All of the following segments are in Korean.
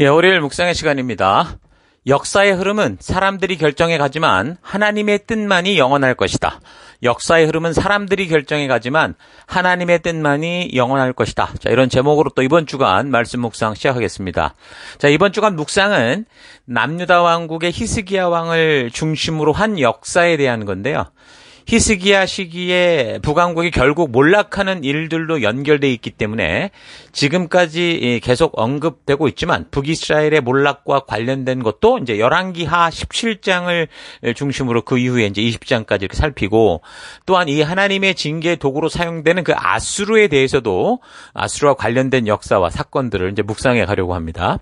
예, 월요일 묵상의 시간입니다. 역사의 흐름은 사람들이 결정해 가지만 하나님의 뜻만이 영원할 것이다. 역사의 흐름은 사람들이 결정해 가지만 하나님의 뜻만이 영원할 것이다. 자, 이런 제목으로 또 이번 주간 말씀 묵상 시작하겠습니다. 자, 이번 주간 묵상은 남유다 왕국의 히스기야 왕을 중심으로 한 역사에 대한 건데요. 히스기야 시기에 북왕국이 결국 몰락하는 일들로 연결돼 있기 때문에 지금까지 예, 계속 언급되고 있지만 북이스라엘의 몰락과 관련된 것도 이제 열왕기하 17장을 예, 중심으로 그 이후에 이제 20장까지 이렇게 살피고 또한 이 하나님의 징계 도구로 사용되는 그 아수르에 대해서도 아수르와 관련된 역사와 사건들을 이제 묵상해 가려고 합니다.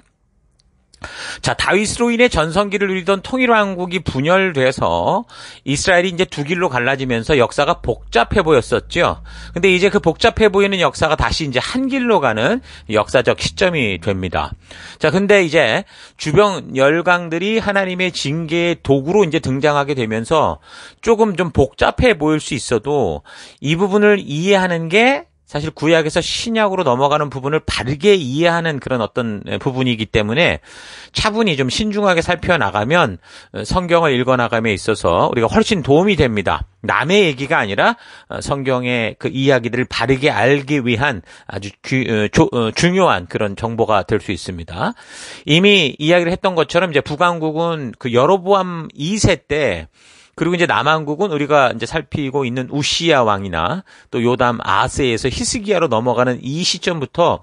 자, 다윗으로 인해 전성기를 누리던 통일왕국이 분열돼서 이스라엘이 이제 두 길로 갈라지면서 역사가 복잡해 보였었죠. 근데 이제 그 복잡해 보이는 역사가 다시 이제 한 길로 가는 역사적 시점이 됩니다. 자, 근데 이제 주변 열강들이 하나님의 징계의 도구로 이제 등장하게 되면서 조금 좀 복잡해 보일 수 있어도 이 부분을 이해하는 게 사실 구약에서 신약으로 넘어가는 부분을 바르게 이해하는 그런 어떤 부분이기 때문에 차분히 좀 신중하게 살펴나가면 성경을 읽어나감에 있어서 우리가 훨씬 도움이 됩니다. 남의 얘기가 아니라 성경의 그 이야기들을 바르게 알기 위한 아주 귀, 어, 조, 어, 중요한 그런 정보가 될 수 있습니다. 이미 이야기를 했던 것처럼 이제 북왕국은 그 여로보암 2세 때 그리고 이제 남한국은 우리가 이제 살피고 있는 우시야 왕이나 또 요담 아세에서 히스기야로 넘어가는 이 시점부터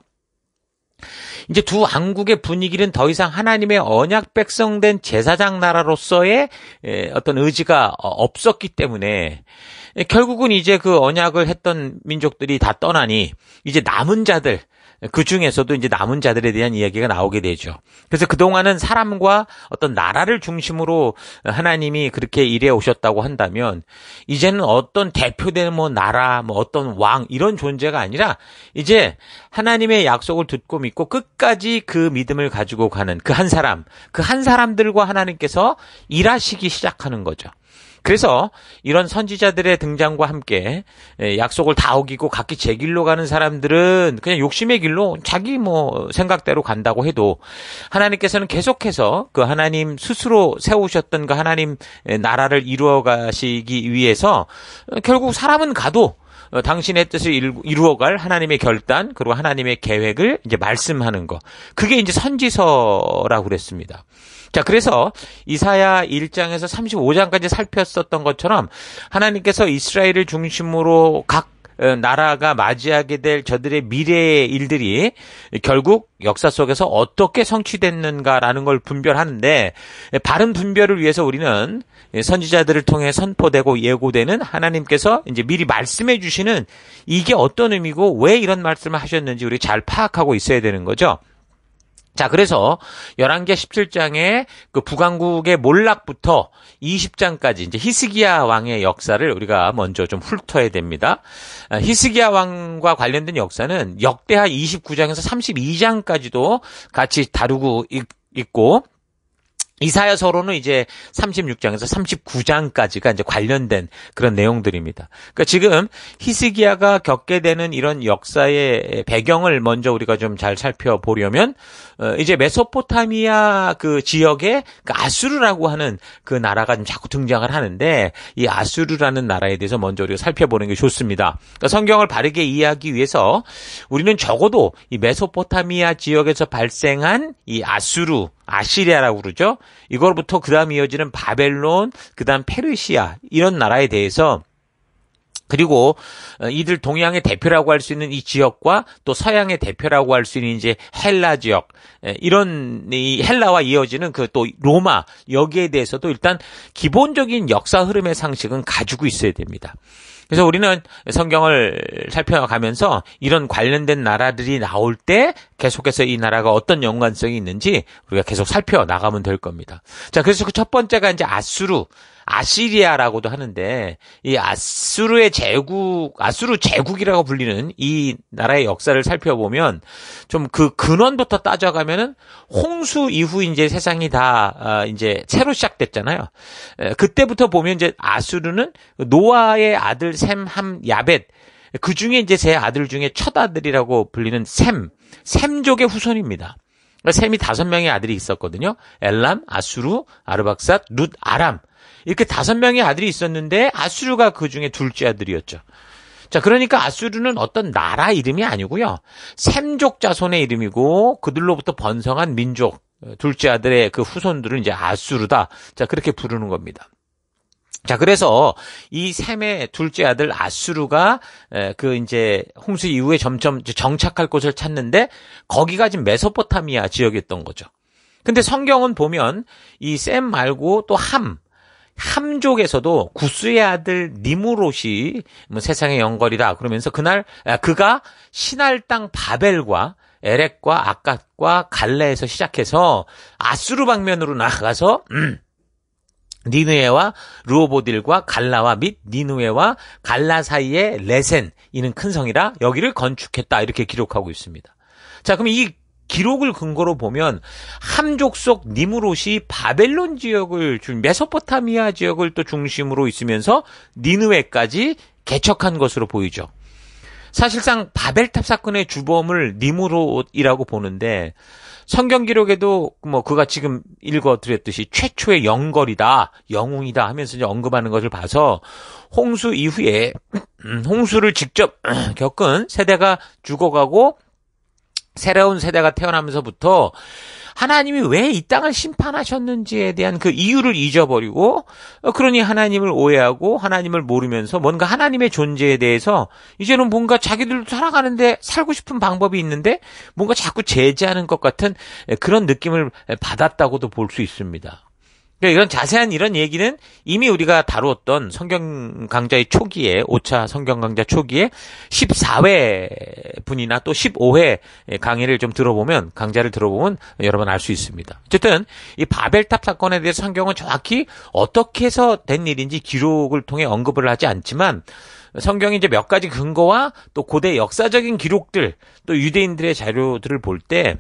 이제 두 왕국의 분위기는 더 이상 하나님의 언약 백성된 제사장 나라로서의 어떤 의지가 어, 없었기 때문에 결국은 이제 그 언약을 했던 민족들이 다 떠나니 이제 남은 자들 그 중에서도 이제 남은 자들에 대한 이야기가 나오게 되죠. 그래서 그동안은 사람과 어떤 나라를 중심으로 하나님이 그렇게 일해 오셨다고 한다면 이제는 어떤 대표된 뭐 나라, 뭐 어떤 왕 이런 존재가 아니라 이제 하나님의 약속을 듣고 믿고 끝까지 그 믿음을 가지고 가는 그 한 사람, 그 한 사람들과 하나님께서 일하시기 시작하는 거죠. 그래서 이런 선지자들의 등장과 함께 예, 약속을 다 어기고 각기 제 길로 가는 사람들은 그냥 욕심의 길로 자기 뭐 생각대로 간다고 해도 하나님께서는 계속해서 그 하나님 스스로 세우셨던 그 하나님 예, 나라를 이루어 가시기 위해서 어, 결국 사람은 가도 어, 당신의 뜻을 이루어갈 하나님의 결단 그리고 하나님의 계획을 이제 말씀하는 거 그게 이제 선지서라고 그랬습니다. 자, 그래서 이사야 1장에서 35장까지 살폈었던 것처럼 하나님께서 이스라엘을 중심으로 각 어, 나라가 맞이하게 될 저들의 미래의 일들이 결국 역사 속에서 어떻게 성취됐는가라는 걸 분별하는데 바른 분별을 위해서 우리는 선지자들을 통해 선포되고 예고되는 하나님께서 이제 미리 말씀해 주시는 이게 어떤 의미고 왜 이런 말씀을 하셨는지 우리 잘 파악하고 있어야 되는 거죠. 자, 그래서 11개 17장의 그 북왕국의 몰락부터 20장까지 이제 히스기야 왕의 역사를 우리가 먼저 좀 훑어야 됩니다. 아, 히스기야 왕과 관련된 역사는 역대하 29장에서 32장까지도 같이 다루고 있고 이사야서로는 이제 36장에서 39장까지가 이제 관련된 그런 내용들입니다. 그러니까 지금 히스기야가 겪게 되는 이런 역사의 배경을 먼저 우리가 좀 잘 살펴보려면 어, 이제 메소포타미아 그 지역에 그 아수르라고 하는 그 나라가 좀 자꾸 등장을 하는데 이 아수르라는 나라에 대해서 먼저 우리가 살펴보는 게 좋습니다. 그러니까 성경을 바르게 이해하기 위해서 우리는 적어도 이 메소포타미아 지역에서 발생한 이 아수르 아시리아라고 그러죠. 이걸로부터 그다음 이어지는 바벨론, 그다음 페르시아 이런 나라에 대해서 그리고 어, 이들 동양의 대표라고 할 수 있는 이 지역과 또 서양의 대표라고 할 수 있는 이제 헬라 지역 이런 이 헬라와 이어지는 그 또 로마 여기에 대해서도 일단 기본적인 역사 흐름의 상식은 가지고 있어야 됩니다. 그래서 우리는 성경을 살펴가면서 이런 관련된 나라들이 나올 때 계속해서 이 나라가 어떤 연관성이 있는지 우리가 계속 살펴 나가면 될 겁니다. 자, 그래서 그 첫 번째가 이제 아수르, 아시리아라고도 하는데 이 아수르의 제국, 아수르 제국이라고 불리는 이 나라의 역사를 살펴보면 좀 그 근원부터 따져가면은 홍수 이후 이제 세상이 다 아, 이제 새로 시작됐잖아요. 그때부터 보면 이제 아수르는 노아의 아들 샘, 함, 야벳 그 중에 이제 제 아들 중에 첫 아들이라고 불리는 샘, 샘족의 후손입니다. 그러니까 샘이 다섯 명의 아들이 있었거든요. 엘람, 아수루, 아르박삿, 룻, 아람. 이렇게 다섯 명의 아들이 있었는데 아수르가 그 중에 둘째 아들이었죠. 자, 그러니까 아수르는 어떤 나라 이름이 아니고요. 샘족 자손의 이름이고 그들로부터 번성한 민족 둘째 아들의 그 후손들은 이제 아수르다. 자, 그렇게 부르는 겁니다. 자, 그래서 이 셈의 둘째 아들 아수르가 그 이제 홍수 이후에 점점 정착할 곳을 찾는데 거기가 지금 메소포타미아 지역이었던 거죠. 근데 성경은 보면 이 셈 말고 또 함, 함족에서도 구스의 아들 니무롯이 뭐 세상의 연걸이다 그러면서 그날 그가 신할 땅 바벨과 에렉과 아갓과 갈레에서 시작해서 아수르 방면으로 나가서 아 음, 니누에와 루오보딜과 갈라와 및 니누에와 갈라 사이의 레센 이는 큰 성이라 여기를 건축했다 이렇게 기록하고 있습니다. 자 그럼 이 기록을 근거로 보면 함족속 니무롯이 바벨론 지역을 메소포타미아 지역을 또 중심으로 있으면서 니누에까지 개척한 것으로 보이죠. 사실상 바벨탑 사건의 주범을 니무롯이라고 보는데 성경 기록에도 뭐 그가 지금 읽어드렸듯이 최초의 영걸이다, 영웅이다 하면서 이제 언급하는 것을 봐서 홍수 이후에 음, 홍수를 직접 겪은 세대가 죽어가고 새로운 세대가 태어나면서부터 하나님이 왜 이 땅을 심판하셨는지에 대한 그 이유를 잊어버리고 어, 그러니 하나님을 오해하고 하나님을 모르면서 뭔가 하나님의 존재에 대해서 이제는 뭔가 자기들도 살아가는데 살고 싶은 방법이 있는데 뭔가 자꾸 제재하는 것 같은 그런 느낌을 받았다고도 볼 수 있습니다. 그러니까 이런 자세한 이런 얘기는 이미 우리가 다루었던 성경 강좌의 초기에 5차 성경 강좌 초기에 14회 분이나 또 15회 강의를 좀 들어보면 강좌를 들어보면 여러분 알 수 있습니다. 어쨌든 이 바벨탑 사건에 대해서 성경은 정확히 어떻게 해서 된 일인지 기록을 통해 언급을 하지 않지만 성경이 이제 몇 가지 근거와 또 고대 역사적인 기록들 또 유대인들의 자료들을 볼때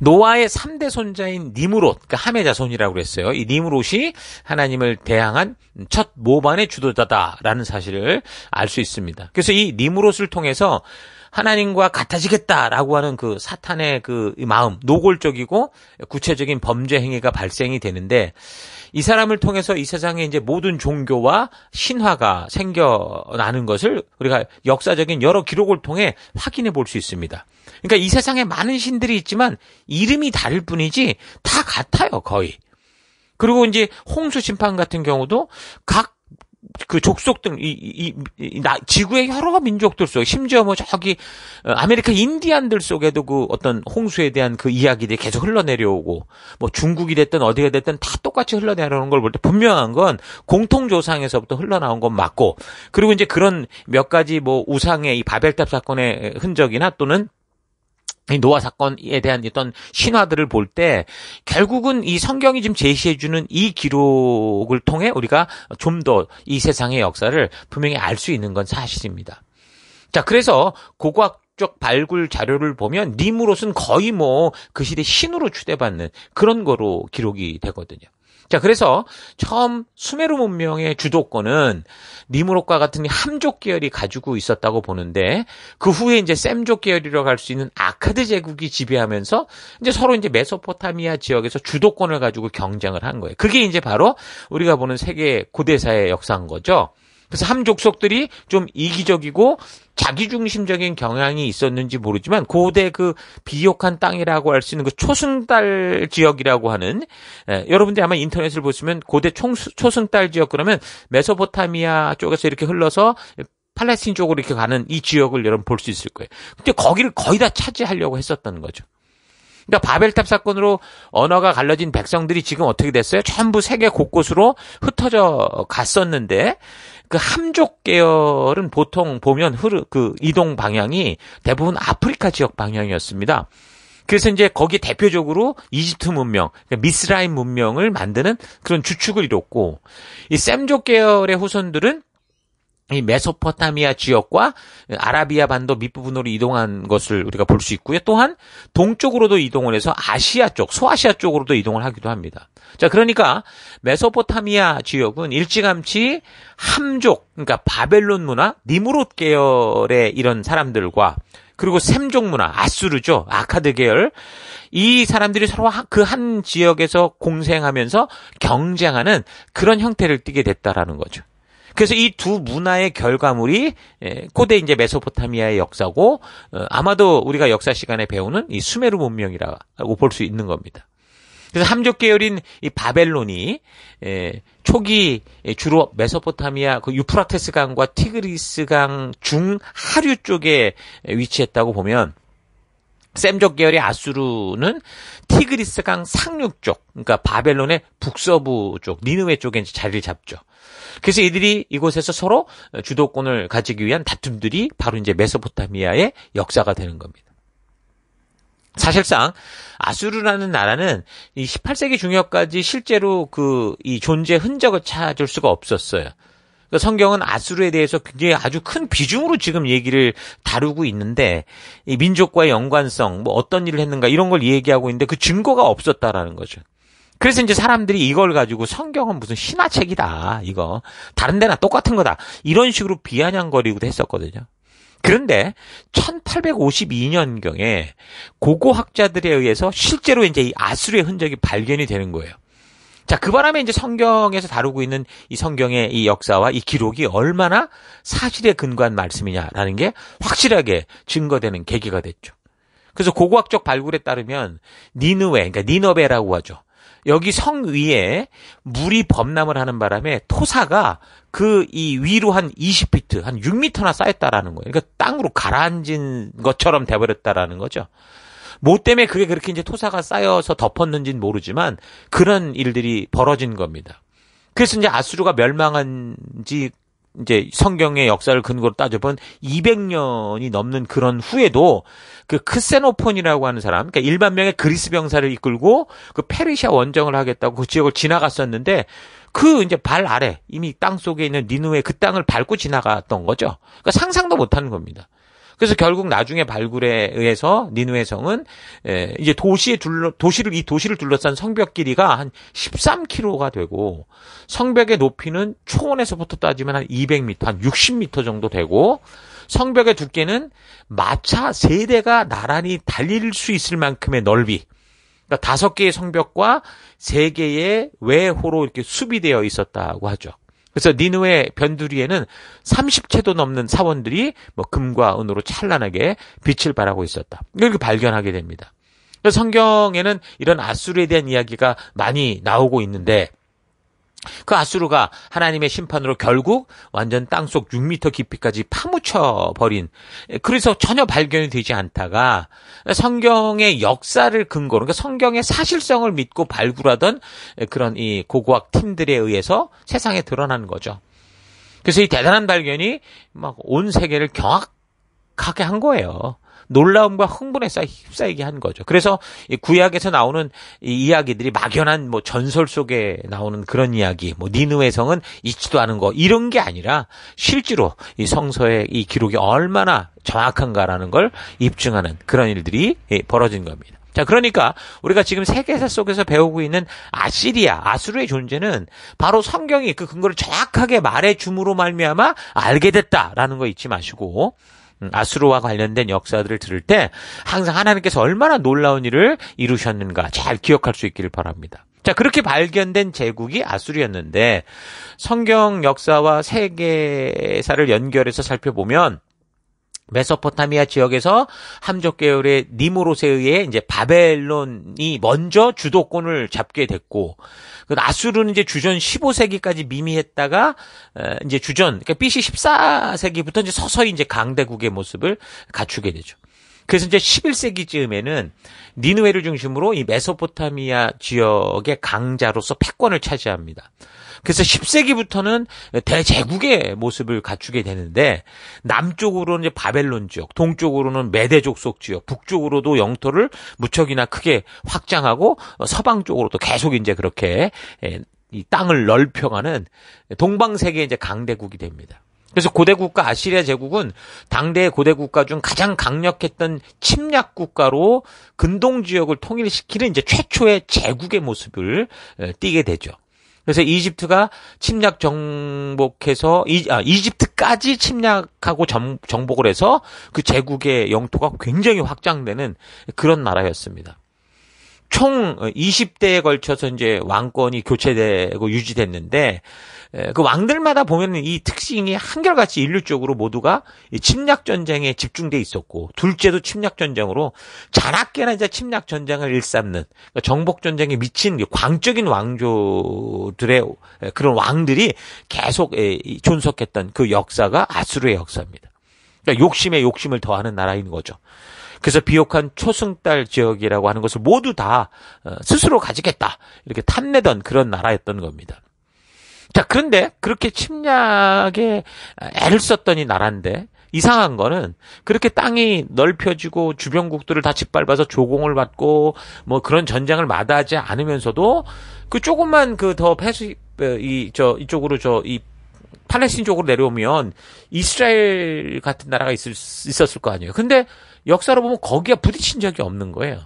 노아의 3대 손자인 니무롯, 그러니까 함의 자손이라고 그랬어요. 이 니무롯이 하나님을 대항한 첫 모반의 주도자다라는 사실을 알 수 있습니다. 그래서 이 니무롯을 통해서 하나님과 같아지겠다라고 하는 그 사탄의 그 마음, 노골적이고 구체적인 범죄 행위가 발생이 되는데 이 사람을 통해서 이세상에 이제 모든 종교와 신화가 생겨나는 것을 우리가 역사적인 여러 기록을 통해 확인해 볼 수 있습니다. 그러니까 이 세상에 많은 신들이 있지만 이름이 다를 뿐이지 다 같아요, 거의. 그리고 이제 홍수 심판 같은 경우도 각그 족속 등, 이, 이, 이, 나, 지구의 여러 민족들 속, 에 심지어 뭐 저기, 어, 아메리카 인디안들 속에도 그 어떤 홍수에 대한 그 이야기들이 계속 흘러내려오고, 뭐 중국이 됐든 어디가 됐든 다 똑같이 흘러내려오는 걸 볼 때 분명한 건 공통조상에서부터 흘러나온 건 맞고, 그리고 이제 그런 몇 가지 뭐 우상의 이 바벨탑 사건의 흔적이나 또는 이 노아 사건에 대한 어떤 신화들을 볼 때 결국은 이 성경이 지금 제시해주는 이 기록을 통해 우리가 좀 더 이 세상의 역사를 분명히 알 수 있는 건 사실입니다. 자, 그래서 고고학 적 발굴 자료를 보면 님으로서는 거의 뭐 그 시대 신으로 추대받는 그런 거로 기록이 되거든요. 자, 그래서 처음 수메르 문명의 주도권은 니무롯과 같은 함족 계열이 가지고 있었다고 보는데 그 후에 이제 셈족 계열이라고 할 수 있는 아카드 제국이 지배하면서 이제 서로 이제 메소포타미아 지역에서 주도권을 가지고 경쟁을 한 거예요. 그게 이제 바로 우리가 보는 세계 고대사의 역사인 거죠. 그래서 함족속들이 좀 이기적이고 자기중심적인 경향이 있었는지 모르지만 고대 그 비옥한 땅이라고 할 수 있는 그 초승달 지역이라고 하는 예, 여러분들이 아마 인터넷을 보시면 고대 총수, 초승달 지역 그러면 메소포타미아 쪽에서 이렇게 흘러서 팔레스틴 쪽으로 이렇게 가는 이 지역을 여러분 볼 수 있을 거예요. 근데 거기를 거의 다 차지하려고 했었던 거죠. 그러니까 바벨탑 사건으로 언어가 갈라진 백성들이 지금 어떻게 됐어요? 전부 세계 곳곳으로 흩어져 갔었는데 그 함족 계열은 보통 보면 흐르 그 이동 방향이 대부분 아프리카 지역 방향이었습니다. 그래서 이제 거기 대표적으로 이집트 문명, 그러니까 미스라임 문명을 만드는 그런 주축을 이뤘고 이 셈족 계열의 후손들은 이 메소포타미아 지역과 아라비아 반도 밑부분으로 이동한 것을 우리가 볼 수 있고요. 또한 동쪽으로도 이동을 해서 아시아 쪽, 소아시아 쪽으로도 이동을 하기도 합니다. 자, 그러니까 메소포타미아 지역은 일찌감치 함족, 그러니까 바벨론 문화, 니무롯 계열의 이런 사람들과 그리고 샘족 문화, 아수르죠. 아카드 계열. 이 사람들이 서로 그 한 지역에서 공생하면서 경쟁하는 그런 형태를 띠게 됐다라는 거죠. 그래서 이 두 문화의 결과물이 예, 고대 이제 메소포타미아의 역사고 어, 아마도 우리가 역사 시간에 배우는 이 수메르 문명이라고 볼 수 있는 겁니다. 그래서 함족 계열인 이 바벨론이 예, 초기 주로 메소포타미아 그 유프라테스 강과 티그리스 강 중 하류 쪽에 위치했다고 보면 샘족 계열의 아수르는 티그리스 강 상륙 쪽, 그러니까 바벨론의 북서부 쪽, 니느웨 쪽에 이제 자리를 잡죠. 그래서 이들이 이곳에서 서로 주도권을 가지기 위한 다툼들이 바로 이제 메소포타미아의 역사가 되는 겁니다. 사실상 아수르라는 나라는 이 18세기 중엽까지 실제로 그 이 존재 흔적을 찾을 수가 없었어요. 그러니까 성경은 아수르에 대해서 굉장히 아주 큰 비중으로 지금 얘기를 다루고 있는데 이 민족과의 연관성, 뭐 어떤 일을 했는가 이런 걸 얘기하고 있는데 그 증거가 없었다라는 거죠. 그래서 이제 사람들이 이걸 가지고 성경은 무슨 신화책이다 이거 다른 데나 똑같은 거다 이런 식으로 비아냥거리고도 했었거든요. 그런데 1852년경에 고고학자들에 의해서 실제로 이제 이 아수르의 흔적이 발견이 되는 거예요. 자, 그 바람에 이제 성경에서 다루고 있는 이 성경의 이 역사와 이 기록이 얼마나 사실에 근거한 말씀이냐라는 게 확실하게 증거되는 계기가 됐죠. 그래서 고고학적 발굴에 따르면 니누웨 그러니까 니너베라고 하죠. 여기 성 위에 물이 범람을 하는 바람에 토사가 그 이 위로 한 20피트, 한 6미터나 쌓였다라는 거예요. 그러니까 땅으로 가라앉은 것처럼 돼버렸다라는 거죠. 뭐 때문에 그게 그렇게 이제 토사가 쌓여서 덮었는지는 모르지만 그런 일들이 벌어진 겁니다. 그래서 이제 아수르가 멸망한 지 이제 성경의 역사를 근거로 따져본 200년이 넘는 그런 후에도 그 크세노폰이라고 하는 사람, 그러니까 1만 명의 그리스 병사를 이끌고 그 페르시아 원정을 하겠다고 그 지역을 지나갔었는데 그 이제 발 아래 이미 땅 속에 있는 니누의 그 땅을 밟고 지나갔던 거죠. 그러니까 상상도 못하는 겁니다. 그래서 결국 나중에 발굴에 의해서 니누의 성은 예, 이제 도시에 둘러 도시를 이 도시를 둘러싼 성벽 길이가 한 13km가 되고 성벽의 높이는 초원에서부터 따지면 한 200m, 한 60m 정도 되고 성벽의 두께는 마차 세 대가 나란히 달릴 수 있을 만큼의 넓이. 그러니까 다섯 개의 성벽과 세 개의 외호로 이렇게 수비되어 있었다고 하죠. 그래서 니누의 변두리에는 30채도 넘는 사원들이 뭐 금과 은으로 찬란하게 빛을 발하고 있었다. 이렇게 발견하게 됩니다. 성경에는 이런 아수르에 대한 이야기가 많이 나오고 있는데 그 아수르가 하나님의 심판으로 결국 완전 땅속 6미터 깊이까지 파묻혀 버린 그래서 전혀 발견이 되지 않다가 성경의 역사를 근거로 그러니까 성경의 사실성을 믿고 발굴하던 그런 이 고고학 팀들에 의해서 세상에 드러난 거죠. 그래서 이 대단한 발견이 막 온 세계를 경악하게 한 거예요. 놀라움과 흥분에 휩싸이게 한 거죠. 그래서 이 구약에서 나오는 이 이야기들이 막연한 뭐 전설 속에 나오는 그런 이야기, 뭐 니누의 성은 있지도 않은 거 이런 게 아니라 실제로 이 성서의 이 기록이 얼마나 정확한가라는 걸 입증하는 그런 일들이 예, 벌어진 겁니다. 자, 그러니까 우리가 지금 세계사 속에서 배우고 있는 아시리아, 아수르의 존재는 바로 성경이 그 근거를 정확하게 말해 줌으로 말미암아 알게 됐다라는 거 잊지 마시고 음. 아수르와 관련된 역사들을 들을 때 항상 하나님께서 얼마나 놀라운 일을 이루셨는가 잘 기억할 수 있기를 바랍니다. 자, 그렇게 발견된 제국이 아수르였는데 성경 역사와 세계사를 연결해서 살펴보면 메소포타미아 지역에서 함족계열의 니모롯에 의해 이제 바벨론이 먼저 주도권을 잡게 됐고, 그 아수르는 이제 주전 15세기까지 미미했다가 이제 주전 그러니까 BC 14세기부터 이제 서서히 이제 강대국의 모습을 갖추게 되죠. 그래서 이제 11세기쯤에는 니누웨를 중심으로 이 메소포타미아 지역의 강자로서 패권을 차지합니다. 그래서 10세기부터는 대제국의 모습을 갖추게 되는데 남쪽으로는 이제 바벨론 지역, 동쪽으로는 메대족 속 지역, 북쪽으로도 영토를 무척이나 크게 확장하고 서방 쪽으로도 계속 이제 그렇게 예, 이 땅을 넓혀가는 동방 세계의 이제 강대국이 됩니다. 그래서 고대 국가 아시리아 제국은 당대의 고대 국가 중 가장 강력했던 침략 국가로 근동 지역을 통일시키는 이제 최초의 제국의 모습을 띠게 되죠. 그래서 이집트가 침략 정복해서 이, 아, 이집트까지 침략하고 정, 정복을 해서 그 제국의 영토가 굉장히 확장되는 그런 나라였습니다. 총 20대에 걸쳐서 이제 왕권이 교체되고 유지됐는데 그 왕들마다 보면이 특징이 한결같이 인류적으로 모두가 침략 전쟁에 집중돼 있었고 둘째도 침략 전쟁으로 자나깨나 이제 침략 전쟁을 일삼는 그러니까 정복 전쟁에 미친 광적인 왕조들의 그런 왕들이 계속 존속했던 그 역사가 아수르의 역사입니다. 그러니까 욕심에 욕심을 더하는 나라인 거죠. 그래서 비옥한 초승달 지역이라고 하는 것을 모두 다 어, 스스로 가지겠다. 이렇게 탐내던 그런 나라였던 겁니다. 자, 그런데 그렇게 침략에 애를 썼던 이 나라인데 이상한 거는 그렇게 땅이 넓혀지고 주변국들을 다 짓밟아서 조공을 받고 뭐 그런 전쟁을 마다하지 않으면서도 그 조금만 그 더 패수 이저 이쪽으로 저이 팔레스틴 쪽으로 내려오면 이스라엘 같은 나라가 있을, 있었을 거 아니에요. 근데 역사로 보면 거기에 부딪힌 적이 없는 거예요.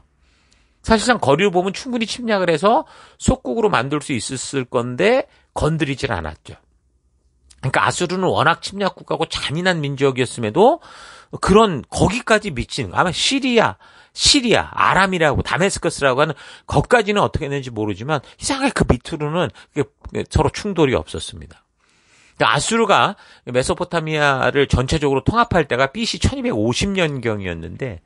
사실상 거리를 보면 충분히 침략을 해서 속국으로 만들 수 있었을 건데 건드리질 않았죠. 그러니까 아수르는 워낙 침략국하고 잔인한 민족이었음에도 그런 거기까지 미친 아마 시리아, 시리아, 아람이라고 다메스커스라고 하는 것까지는 어떻게 했는지 모르지만 이상하게 그 밑으로는 서로 충돌이 없었습니다. 그러니까 아수르가 메소포타미아를 전체적으로 통합할 때가 BC 1250년경이었는데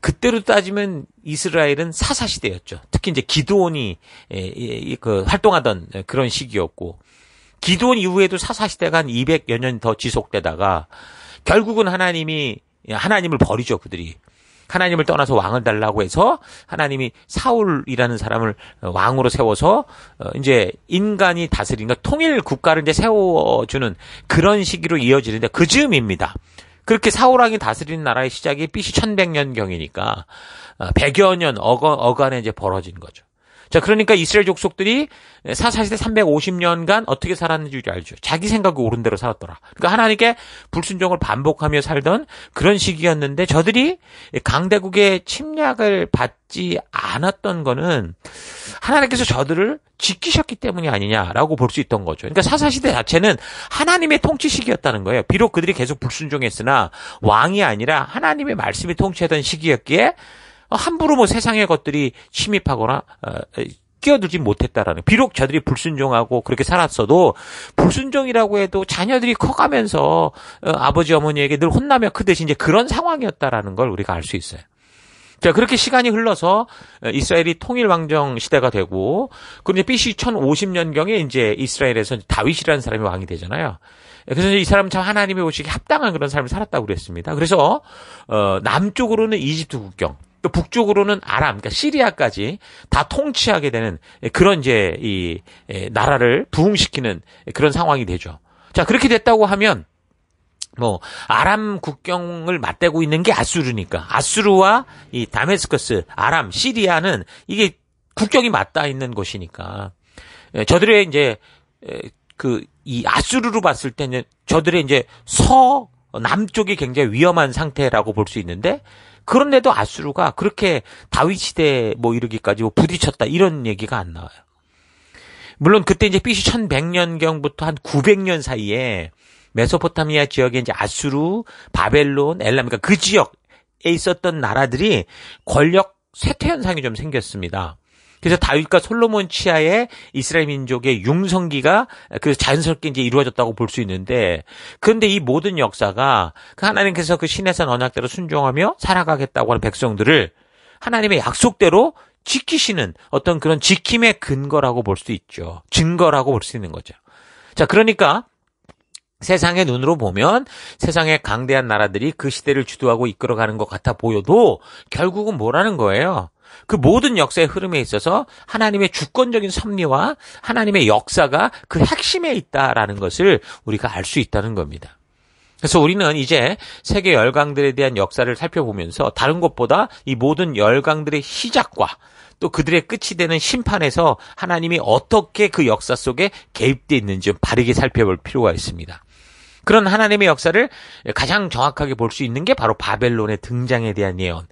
그때로 따지면 이스라엘은 사사 시대였죠. 특히 이제 기드온이 예, 그 활동하던 그런 시기였고 기드온 이후에도 사사 시대가 한 200여 년 더 지속되다가 결국은 하나님이 하나님을 버리죠 그들이 하나님을 떠나서 왕을 달라고 해서 하나님이 사울이라는 사람을 어, 왕으로 세워서 어, 이제 인간이 다스리니까 통일 국가를 이제 세워주는 그런 시기로 이어지는데 그 즈음입니다. 그렇게 사울왕이 다스리는 나라의 시작이 BC 1100년경이니까 100여 어, 년 어간, 어간에 이제 벌어진 거죠. 자, 그러니까 이스라엘 족속들이 사사시대 350년간 어떻게 살았는지 알죠. 자기 생각이 옳은 대로 살았더라. 그러니까 하나님께 불순종을 반복하며 살던 그런 시기였는데 저들이 강대국의 침략을 받지 않았던 거는 하나님께서 저들을 지키셨기 때문이 아니냐라고 볼 수 있던 거죠. 그러니까 사사시대 자체는 하나님의 통치 시기였다는 거예요. 비록 그들이 계속 불순종했으나 왕이 아니라 하나님의 말씀이 통치하던 시기였기에 어, 함부로 뭐 세상의 것들이 침입하거나 어, 끼어들지 못했다라는 비록 저들이 불순종하고 그렇게 살았어도 불순종이라고 해도 자녀들이 커가면서 어, 아버지 어머니에게 늘 혼나며 그 대신 이제 그런 상황이었다라는 걸 우리가 알 수 있어요. 자, 그렇게 시간이 흘러서 이스라엘이 통일 왕정 시대가 되고, 그런데 BC 1050년경에 이제 이스라엘에서 다윗이라는 사람이 왕이 되잖아요. 예, 그래서 이 사람은 참 하나님의 오시기 합당한 그런 삶을 살았다고 그랬습니다. 그래서, 어, 남쪽으로는 이집트 국경, 그 북쪽으로는 아람, 그러니까 시리아까지 다 통치하게 되는 그런 이제 이 나라를 부흥시키는 그런 상황이 되죠. 자, 그렇게 됐다고 하면 뭐 아람 국경을 맞대고 있는 게 아수르니까 아수르와 이 다메스커스, 아람, 시리아는 이게 국경이 맞닿아 있는 것이니까 저들의 이제 그 이 아수르로 봤을 때는 저들의 이제 서 남쪽이 굉장히 위험한 상태라고 볼 수 있는데 그런데도 아수르가 그렇게 다윗 시대 뭐 이르기까지 뭐 부딪혔다 이런 얘기가 안 나와요. 물론 그때 이제 BC 1100년경부터 한 900년 사이에 메소포타미아 지역에 이제 아수르, 바벨론, 엘람 그니까그 지역에 있었던 나라들이 권력 쇠퇴 현상이 좀 생겼습니다. 그래서 다윗과 솔로몬 치하에 이스라엘 민족의 융성기가 그 자연스럽게 이제 이루어졌다고 볼 수 있는데 그런데 이 모든 역사가 그 하나님께서 그 신해산 언약대로 순종하며 살아가겠다고 하는 백성들을 하나님의 약속대로 지키시는 어떤 그런 지킴의 근거라고 볼 수 있죠. 증거라고 볼 수 있는 거죠. 자, 그러니까 세상의 눈으로 보면 세상의 강대한 나라들이 그 시대를 주도하고 이끌어가는 것 같아 보여도 결국은 뭐라는 거예요? 그 모든 역사의 흐름에 있어서 하나님의 주권적인 섭리와 하나님의 역사가 그 핵심에 있다라는 것을 우리가 알 수 있다는 겁니다. 그래서 우리는 이제 세계 열강들에 대한 역사를 살펴보면서 다른 것보다 이 모든 열강들의 시작과 또 그들의 끝이 되는 심판에서 하나님이 어떻게 그 역사 속에 개입되어 있는지 바르게 살펴볼 필요가 있습니다. 그런 하나님의 역사를 가장 정확하게 볼 수 있는 게 바로 바벨론의 등장에 대한 예언,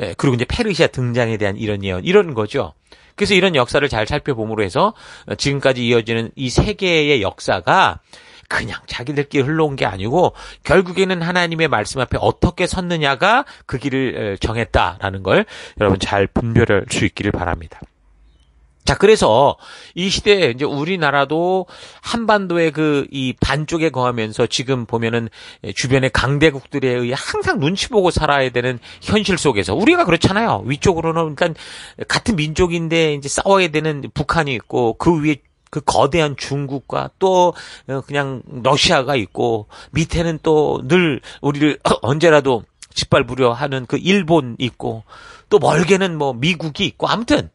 예, 그리고 이제 페르시아 등장에 대한 이런 예언, 이런 거죠. 그래서 이런 역사를 잘 살펴봄으로 해서 지금까지 이어지는 이 세계의 역사가 그냥 자기들끼리 흘러온 게 아니고 결국에는 하나님의 말씀 앞에 어떻게 섰느냐가 그 길을 정했다라는 걸 여러분 잘 분별할 수 있기를 바랍니다. 자, 그래서 이 시대에 이제 우리나라도 한반도의 그이 반쪽에 거하면서 지금 보면은 주변의 강대국들에 의해 항상 눈치 보고 살아야 되는 현실 속에서 우리가 그렇잖아요. 위쪽으로는 일단 같은 민족인데 이제 싸워야 되는 북한이 있고 그 위에 그 거대한 중국과 또 그냥 러시아가 있고 밑에는 또 늘 우리를 언제라도 짓밟으려 하는 그 일본 있고 또 멀게는 뭐 미국이 있고 아무튼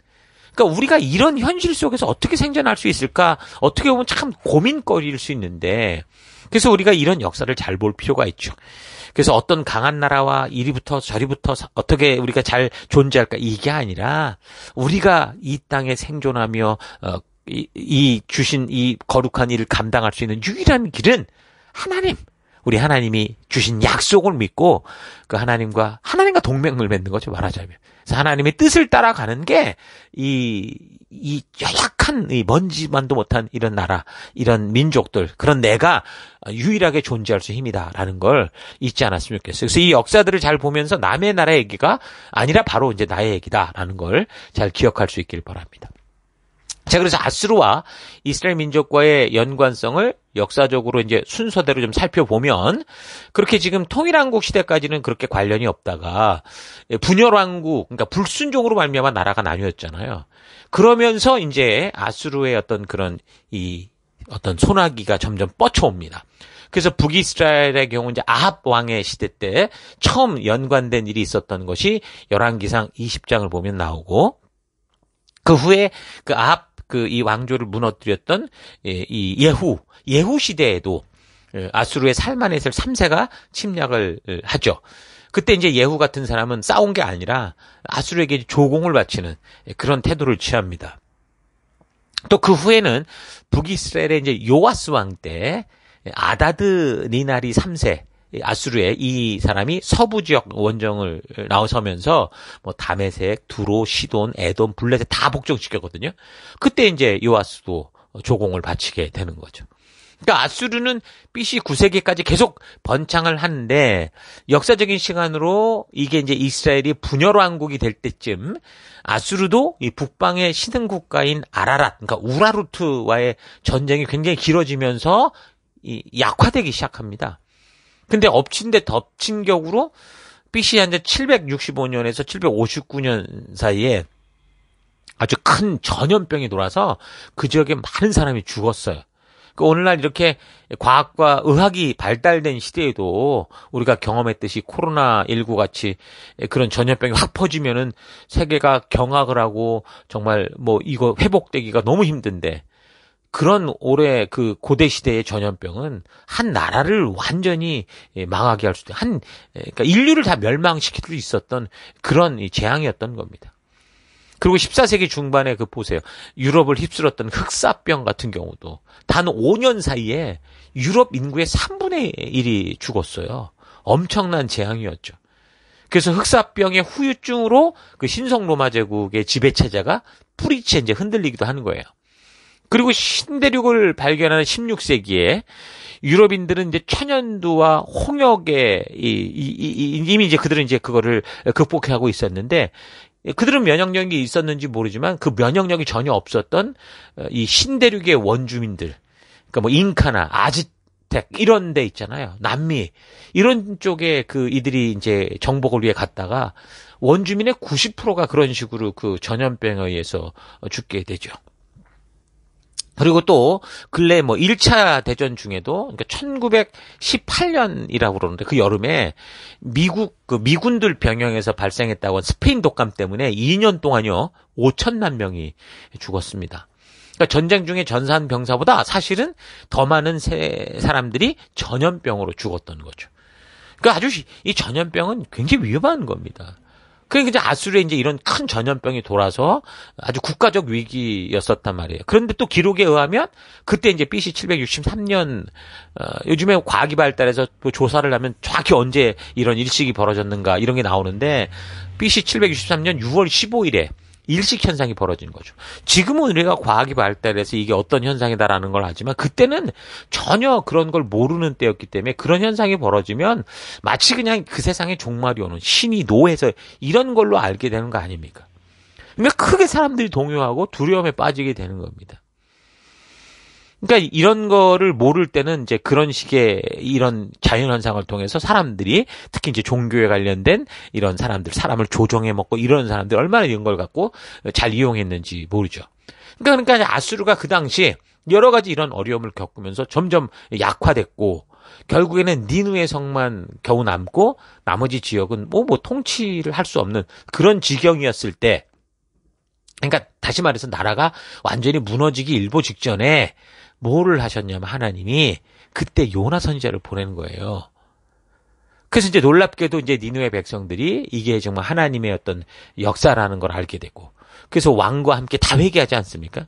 그러니까 우리가 이런 현실 속에서 어떻게 생존할 수 있을까? 어떻게 보면 참 고민거리일 수 있는데 그래서 우리가 이런 역사를 잘 볼 필요가 있죠. 그래서 어떤 강한 나라와 이리부터 저리부터 어떻게 우리가 잘 존재할까 이게 아니라 우리가 이 땅에 생존하며 어, 이, 이 주신 이 거룩한 일을 감당할 수 있는 유일한 길은 하나님 우리 하나님이 주신 약속을 믿고 그 하나님과 하나님과 동맹을 맺는 거죠 말하자면 그래서 하나님의 뜻을 따라가는 게 이 이 약한 이 먼지만도 못한 이런 나라 이런 민족들 그런 내가 유일하게 존재할 수 힘이다라는 걸 잊지 않았으면 좋겠어요. 그래서 이 역사들을 잘 보면서 남의 나라 얘기가 아니라 바로 이제 나의 얘기다라는 걸 잘 기억할 수 있길 바랍니다. 자, 그래서 아스루와 이스라엘 민족과의 연관성을 역사적으로 이제 순서대로 좀 살펴보면 그렇게 지금 통일왕국 시대까지는 그렇게 관련이 없다가 예, 분열왕국, 그러니까 불순종으로 말미암아 나라가 나뉘었잖아요. 그러면서 이제 아스루의 어떤 그런 이 어떤 소나기가 점점 뻗쳐옵니다. 그래서 북이스라엘의 경우 이제 아합 왕의 시대 때 처음 연관된 일이 있었던 것이 열왕기상 20장을 보면 나오고 그 후에 그 아합 그이 왕조를 무너뜨렸던 예, 이 예후 예후 시대에도 예, 아수르의 살만에셀 3세가 침략을 예, 하죠. 그때 이제 예후 같은 사람은 싸운 게 아니라 아수르에게 조공을 바치는 그런 태도를 취합니다. 또 그 후에는 북이스라엘의 이제 요아스 왕 때 아다드 니나리 3세 아수르에 이 사람이 서부 지역 원정을 나서면서 뭐 다메섹, 두로, 시돈, 에돈, 블레셋 다 복종시켰거든요. 그때 이제 요아스도 조공을 바치게 되는 거죠. 그러니까 아수르는 BC 9세기까지 계속 번창을 하는데 역사적인 시간으로 이게 이제 이스라엘이 분열 왕국이 될 때쯤 아수르도 이 북방의 신흥 국가인 아라랏 그러니까 우라루트와의 전쟁이 굉장히 길어지면서 이 약화되기 시작합니다. 근데 엎친데 덮친 격으로 BC 현재 765년에서 759년 사이에 아주 큰 전염병이 돌아서 그 지역에 많은 사람이 죽었어요. 그 오늘날 이렇게 과학과 의학이 발달된 시대에도 우리가 경험했듯이 코로나 19 같이 그런 전염병이 확 퍼지면은 세계가 경악을 하고 정말 뭐 이거 회복되기가 너무 힘든데 그런 올해 그 고대 시대의 전염병은 한 나라를 완전히 예, 망하게 할 수도 한 예, 그러니까 인류를 다 멸망시킬 수 있었던 그런 재앙이었던 겁니다. 그리고 14세기 중반에 그 보세요. 유럽을 휩쓸었던 흑사병 같은 경우도 단 5년 사이에 유럽 인구의 3분의 1이 죽었어요. 엄청난 재앙이었죠. 그래서 흑사병의 후유증으로 그 신성 로마 제국의 지배체제가 뿌리채 이제 흔들리기도 하는 거예요. 그리고 신대륙을 발견한는 16세기에 유럽인들은 이제 천연두와 홍역에 이, 이, 이, 미 이제 그들은 이제 그거를 극복해 하고 있었는데 그들은 면역력이 있었는지 모르지만 그 면역력이 전혀 없었던 어, 이 신대륙의 원주민들 그니까뭐 잉카나 아즈텍 이런 데 있잖아요. 남미 이런 쪽에 그 이들이 이제 정복을 위해 갔다가 원주민의 90%가 그런 식으로 그 전염병에 의해서 어, 죽게 되죠. 그리고 또 근래 뭐 1차 대전 중에도 그러니까 1918년이라고 그러는데 그 여름에 미국 그 미군들 병영에서 발생했다고 한 스페인 독감 때문에 2년 동안요 5천만 명이 죽었습니다. 그러니까 전쟁 중에 전산 병사보다 사실은 더 많은 세 사람들이 전염병으로 죽었던 거죠. 그러니까 아주 이 전염병은 굉장히 위험한 겁니다. 그러니까 이제 아수르에 이제 이런 큰 전염병이 돌아서 아주 국가적 위기였었단 말이에요. 그런데 또 기록에 의하면 그때 이제 BC 763년 어, 요즘에 과학이 발달해서 뭐 조사를 하면 정확히 언제 이런 일식이 벌어졌는가 이런 게 나오는데 BC 763년 6월 15일에 일식 현상이 벌어지는 거죠. 지금은 우리가 과학이 발달해서 이게 어떤 현상이다라는 걸 하지만 그때는 전혀 그런 걸 모르는 때였기 때문에 그런 현상이 벌어지면 마치 그냥 그 세상에 종말이 오는 신이 노해서 이런 걸로 알게 되는 거 아닙니까? 그러니까 크게 사람들이 동요하고 두려움에 빠지게 되는 겁니다. 그러니까 이런 거를 모를 때는 이제 그런 식의 이런 자연 현상을 통해서 사람들이 특히 이제 종교에 관련된 이런 사람들 사람을 조정해 먹고 이런 사람들 얼마나 이런 걸 갖고 잘 이용했는지 모르죠. 그러니까 그러니까 아수르가 그 당시 여러 가지 이런 어려움을 겪으면서 점점 약화됐고 결국에는 니누의 성만 겨우 남고 나머지 지역은 뭐, 뭐 통치를 할 수 없는 그런 지경이었을 때 그러니까 다시 말해서 나라가 완전히 무너지기 일보 직전에 뭐를 하셨냐면 하나님이 그때 요나 선지자를 보내는 거예요. 그래서 이제 놀랍게도 이제 니누의 백성들이 이게 정말 하나님의 어떤 역사라는 걸 알게 되고 그래서 왕과 함께 다 회개하지 않습니까?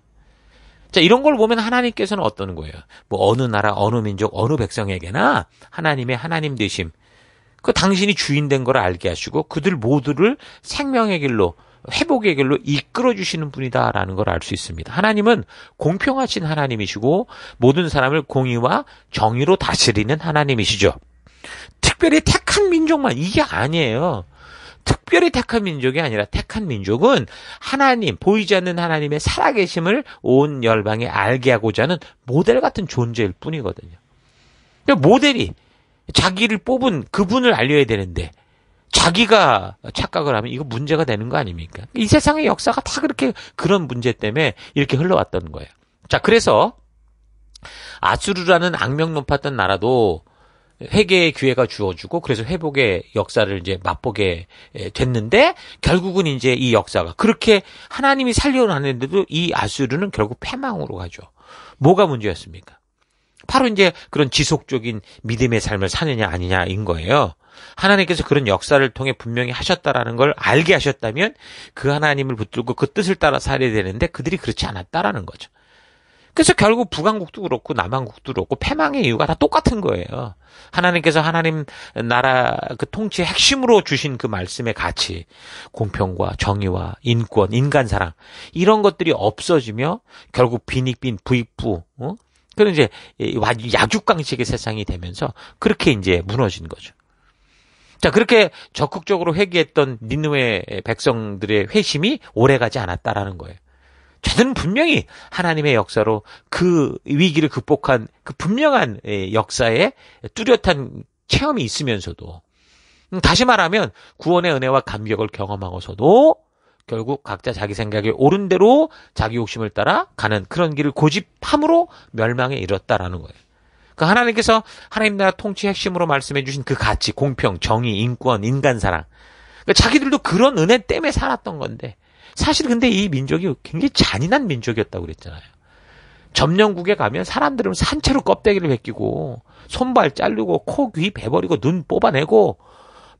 자, 이런 걸 보면 하나님께서는 어떤 거예요? 뭐 어느 나라, 어느 민족, 어느 백성에게나 하나님의 하나님 되심. 그 당신이 주인 된 걸 알게 하시고 그들 모두를 생명의 길로 회복의 길로 이끌어 주시는 분이다라는 걸 알 수 있습니다. 하나님은 공평하신 하나님이시고 모든 사람을 공의와 정의로 다스리는 하나님이시죠. 특별히 택한 민족만 이게 아니에요. 특별히 택한 민족이 아니라 택한 민족은 하나님, 보이지 않는 하나님의 살아계심을 온 열방에 알게 하고자 하는 모델 같은 존재일 뿐이거든요. 모델이 자기를 뽑은 그분을 알려야 되는데 자기가 착각을 하면 이거 문제가 되는 거 아닙니까? 이 세상의 역사가 다 그렇게 그런 문제 때문에 이렇게 흘러왔던 거예요. 자, 그래서 아수르라는 악명 높았던 나라도 회계의 기회가 주어지고 그래서 회복의 역사를 이제 맛보게 됐는데 결국은 이제 이 역사가 그렇게 하나님이 살려놨는데도 이 아수르는 결국 패망으로 가죠. 뭐가 문제였습니까? 바로 이제 그런 지속적인 믿음의 삶을 사느냐 아니냐인 거예요. 하나님께서 그런 역사를 통해 분명히 하셨다라는 걸 알게 하셨다면 그 하나님을 붙들고 그 뜻을 따라 살아야 되는데 그들이 그렇지 않았다라는 거죠. 그래서 결국 북한국도 그렇고 남한국도 그렇고 패망의 이유가 다 똑같은 거예요. 하나님께서 하나님 나라 그 통치의 핵심으로 주신 그 말씀의 가치, 공평과 정의와 인권, 인간 사랑 이런 것들이 없어지며 결국 빈익빈 부익부 어? 그런 이제 야죽강식의 세상이 되면서 그렇게 이제 무너진 거죠. 자, 그렇게 적극적으로 회개했던 니누의 백성들의 회심이 오래가지 않았다라는 거예요. 저들은 분명히 하나님의 역사로 그 위기를 극복한 그 분명한 예, 역사에 뚜렷한 체험이 있으면서도 음, 다시 말하면 구원의 은혜와 감격을 경험하고서도 결국 각자 자기 생각에 옳은 대로 자기 욕심을 따라 가는 그런 길을 고집함으로 멸망에 이뤘다라는 거예요. 그 하나님께서 하나님 나라 통치 핵심으로 말씀해 주신 그 가치, 공평, 정의, 인권, 인간 사랑. 그니까 자기들도 그런 은혜 때문에 살았던 건데 사실 근데 이 민족이 굉장히 잔인한 민족이었다고 그랬잖아요. 점령국에 가면 사람들은 산채로 껍데기를 벗기고 손발 자르고 코 귀 베버리고 눈 뽑아내고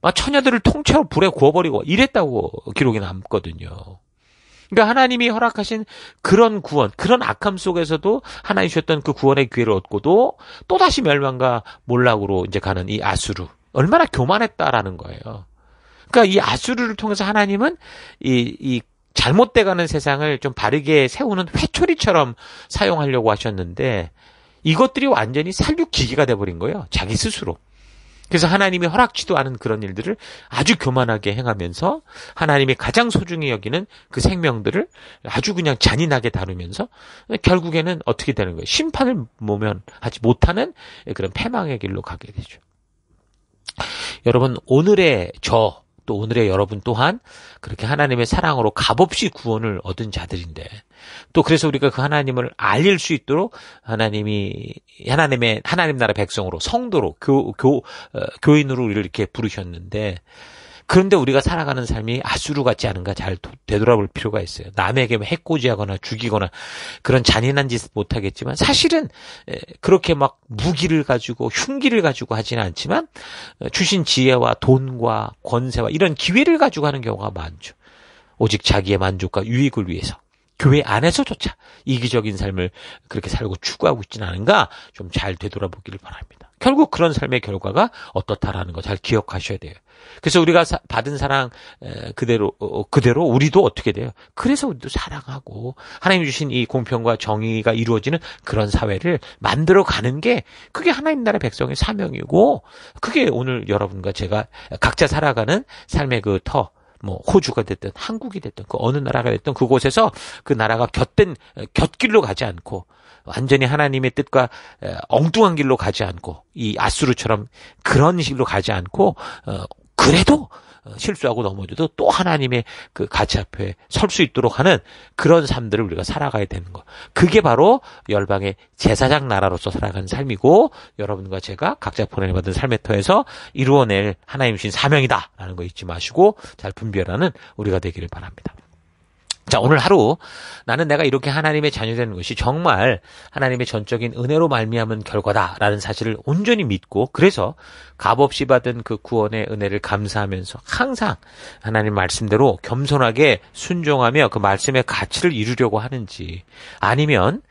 막 처녀들을 통째로 불에 구워버리고 이랬다고 기록이 남거든요. 그러니까 하나님이 허락하신 그런 구원, 그런 악함 속에서도 하나님 주셨던 그 구원의 기회를 얻고도 또다시 멸망과 몰락으로 이제 가는 이 아수르. 얼마나 교만했다라는 거예요. 그러니까 이 아수르를 통해서 하나님은 이, 이 잘못돼가는 세상을 좀 바르게 세우는 회초리처럼 사용하려고 하셨는데 이것들이 완전히 살육 기계가 돼버린 거예요. 자기 스스로. 그래서 하나님이 허락지도 않은 그런 일들을 아주 교만하게 행하면서 하나님이 가장 소중히 여기는 그 생명들을 아주 그냥 잔인하게 다루면서 결국에는 어떻게 되는 거예요? 심판을 모면하지 못하는 그런 패망의 길로 가게 되죠. 여러분 오늘의 저또 오늘의 여러분 또한 그렇게 하나님의 사랑으로 값없이 구원을 얻은 자들인데 또 그래서 우리가 그 하나님을 알릴 수 있도록 하나님이 하나님의 하나님 나라 백성으로 성도로 교교 어, 교인으로 우리를 이렇게 부르셨는데 그런데 우리가 살아가는 삶이 아수르 같지 않은가 잘 되돌아볼 필요가 있어요. 남에게 뭐 해코지하거나 죽이거나 그런 잔인한 짓 못하겠지만 사실은 그렇게 막 무기를 가지고 흉기를 가지고 하지는 않지만 어, 주신 지혜와 돈과 권세와 이런 기회를 가지고 하는 경우가 많죠. 오직 자기의 만족과 유익을 위해서. 교회 안에서조차 이기적인 삶을 그렇게 살고 추구하고 있지는 않은가 좀 잘 되돌아보기를 바랍니다. 결국 그런 삶의 결과가 어떻다라는 거 잘 기억하셔야 돼요. 그래서 우리가 받은 사랑 그대로 어, 어, 그대로 우리도 어떻게 돼요? 그래서 우리도 사랑하고 하나님 주신 이 공평과 정의가 이루어지는 그런 사회를 만들어 가는 게 그게 하나님 나라 백성의 사명이고 그게 오늘 여러분과 제가 각자 살아가는 삶의 그터 뭐 호주가 됐든 한국이 됐든 그 어느 나라가 됐든 그곳에서 그 나라가 곁된 곁길로 가지 않고 완전히 하나님의 뜻과 엉뚱한 길로 가지 않고 이 아수르처럼 그런 식으로 가지 않고 어 그래도 어, 실수하고 넘어져도 또 하나님의 그 가치 앞에 설 수 있도록 하는 그런 삶들을 우리가 살아가야 되는 거. 그게 바로 열방의 제사장 나라로서 살아가는 삶이고 여러분과 제가 각자 보내을 받은 삶의 터에서 이루어낼 하나님 이신 사명이다라는 거 잊지 마시고 잘 분별하는 우리가 되기를 바랍니다. 자, 오늘 하루 나는 내가 이렇게 하나님의 자녀되는 것이 정말 하나님의 전적인 은혜로 말미암은 결과다라는 사실을 온전히 믿고 그래서 값없이 받은 그 구원의 은혜를 감사하면서 항상 하나님 말씀대로 겸손하게 순종하며 그 말씀의 가치를 이루려고 하는지 아니면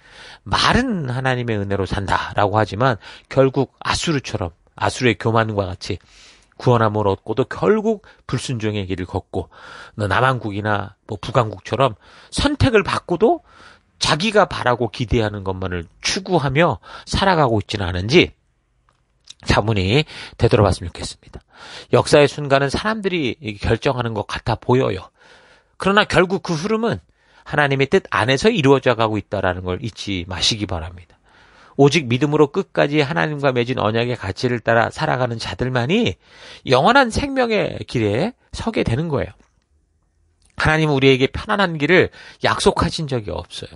말은 하나님의 은혜로 산다라고 하지만 결국 아수르처럼 아수르의 교만과 같이 구원함을 얻고도 결국 불순종의 길을 걷고 남한국이나 뭐 북한국처럼 선택을 받고도 자기가 바라고 기대하는 것만을 추구하며 살아가고 있지는 않은지 자문이 되돌아봤으면 좋겠습니다. 역사의 순간은 사람들이 결정하는 것 같아 보여요. 그러나 결국 그 흐름은 하나님의 뜻 안에서 이루어져 가고 있다라는 걸 잊지 마시기 바랍니다. 오직 믿음으로 끝까지 하나님과 맺은 언약의 가치를 따라 살아가는 자들만이 영원한 생명의 길에 서게 되는 거예요. 하나님은 우리에게 편안한 길을 약속하신 적이 없어요.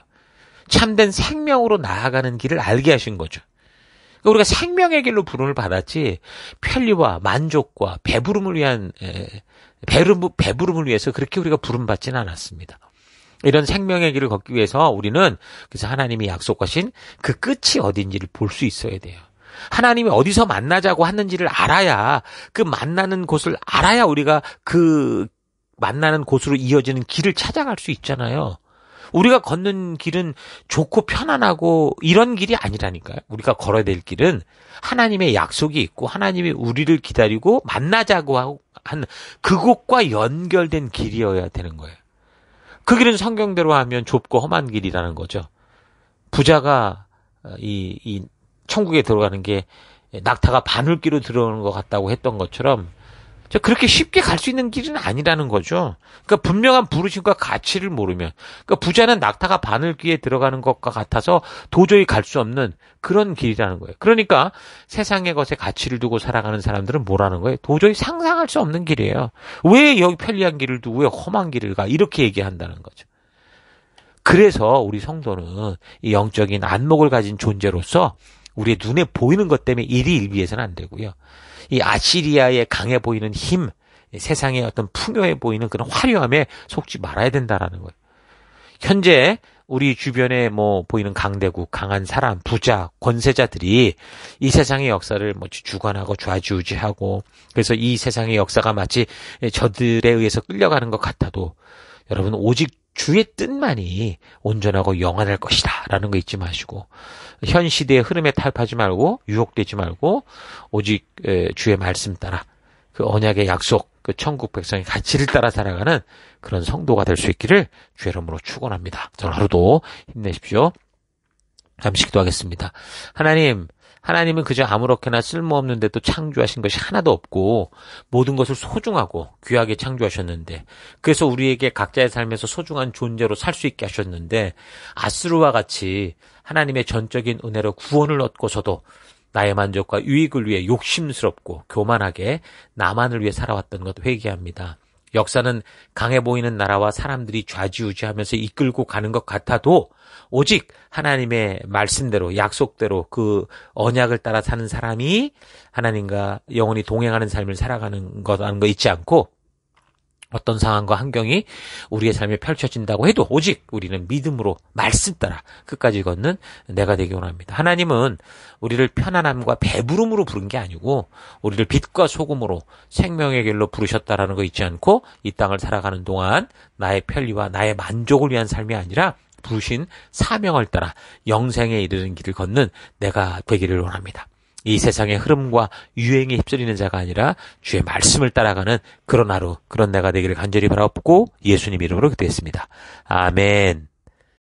참된 생명으로 나아가는 길을 알게 하신 거죠. 그러니까 우리가 생명의 길로 부름을 받았지 편리와 만족과 배부름을 위한 배부름, 을 위해서 그렇게 우리가 부름 받지는 않았습니다. 이런 생명의 길을 걷기 위해서 우리는 그래서 하나님이 약속하신 그 끝이 어딘지를 볼 수 있어야 돼요. 하나님이 어디서 만나자고 하는지를 알아야 그 만나는 곳을 알아야 우리가 그 만나는 곳으로 이어지는 길을 찾아갈 수 있잖아요. 우리가 걷는 길은 좋고 편안하고 이런 길이 아니라니까요. 우리가 걸어야 될 길은 하나님의 약속이 있고 하나님이 우리를 기다리고 만나자고 한 그곳과 연결된 길이어야 되는 거예요. 그 길은 성경대로 하면 좁고 험한 길이라는 거죠. 부자가 어, 이, 이 천국에 들어가는 게 낙타가 바늘기로 들어오는 것 같다고 했던 것처럼 그렇게 쉽게 갈 수 있는 길은 아니라는 거죠. 그러니까 분명한 부르심과 가치를 모르면, 그러니까 부자는 낙타가 바늘귀에 들어가는 것과 같아서 도저히 갈 수 없는 그런 길이라는 거예요. 그러니까 세상의 것에 가치를 두고 살아가는 사람들은 뭐라는 거예요? 도저히 상상할 수 없는 길이에요. 왜 여기 편리한 길을 두고 왜 험한 길을 가? 이렇게 얘기한다는 거죠. 그래서 우리 성도는 이 영적인 안목을 가진 존재로서 우리의 눈에 보이는 것 때문에 일이 일비해서는 안 되고요. 이 아시리아의 강해 보이는 힘, 세상의 어떤 풍요해 보이는 그런 화려함에 속지 말아야 된다라는 거예요. 현재 우리 주변에 뭐 보이는 강대국, 강한 사람, 부자, 권세자들이 이 세상의 역사를 뭐 주관하고 좌지우지하고 그래서 이 세상의 역사가 마치 저들에 의해서 끌려가는 것 같아도 여러분 오직 주의 뜻만이 온전하고 영원할 것이다. 라는 거 잊지 마시고, 현 시대의 흐름에 타협하지 말고, 유혹되지 말고, 오직 주의 말씀 따라, 그 언약의 약속, 그 천국 백성의 가치를 따라 살아가는 그런 성도가 될 수 있기를 주의 이름으로 축원합니다. 저는 하루도 힘내십시오. 잠시 기도하겠습니다. 하나님, 하나님은 그저 아무렇게나 쓸모없는데도 창조하신 것이 하나도 없고 모든 것을 소중하고 귀하게 창조하셨는데 그래서 우리에게 각자의 삶에서 소중한 존재로 살 수 있게 하셨는데 아스루와 같이 하나님의 전적인 은혜로 구원을 얻고서도 나의 만족과 유익을 위해 욕심스럽고 교만하게 나만을 위해 살아왔던 것 회개합니다. 역사는 강해 보이는 나라와 사람들이 좌지우지하면서 이끌고 가는 것 같아도 오직 하나님의 말씀대로 약속대로 그 언약을 따라 사는 사람이 하나님과 영원히 동행하는 삶을 살아가는 것 하는 거 잊지 않고 어떤 상황과 환경이 우리의 삶에 펼쳐진다고 해도 오직 우리는 믿음으로 말씀 따라 끝까지 걷는 내가 되기 원합니다. 하나님은 우리를 편안함과 배부름으로 부른 게 아니고 우리를 빛과 소금으로 생명의 길로 부르셨다라는 거 잊지 않고 이 땅을 살아가는 동안 나의 편리와 나의 만족을 위한 삶이 아니라 부르신 사명을 따라 영생에 이르는 길을 걷는 내가 되기를 원합니다. 이 세상의 흐름과 유행에 휩쓸리는 자가 아니라 주의 말씀을 따라가는 그런 하루, 그런 내가 되기를 간절히 바라옵고 예수님 이름으로 기도했습니다. 아멘.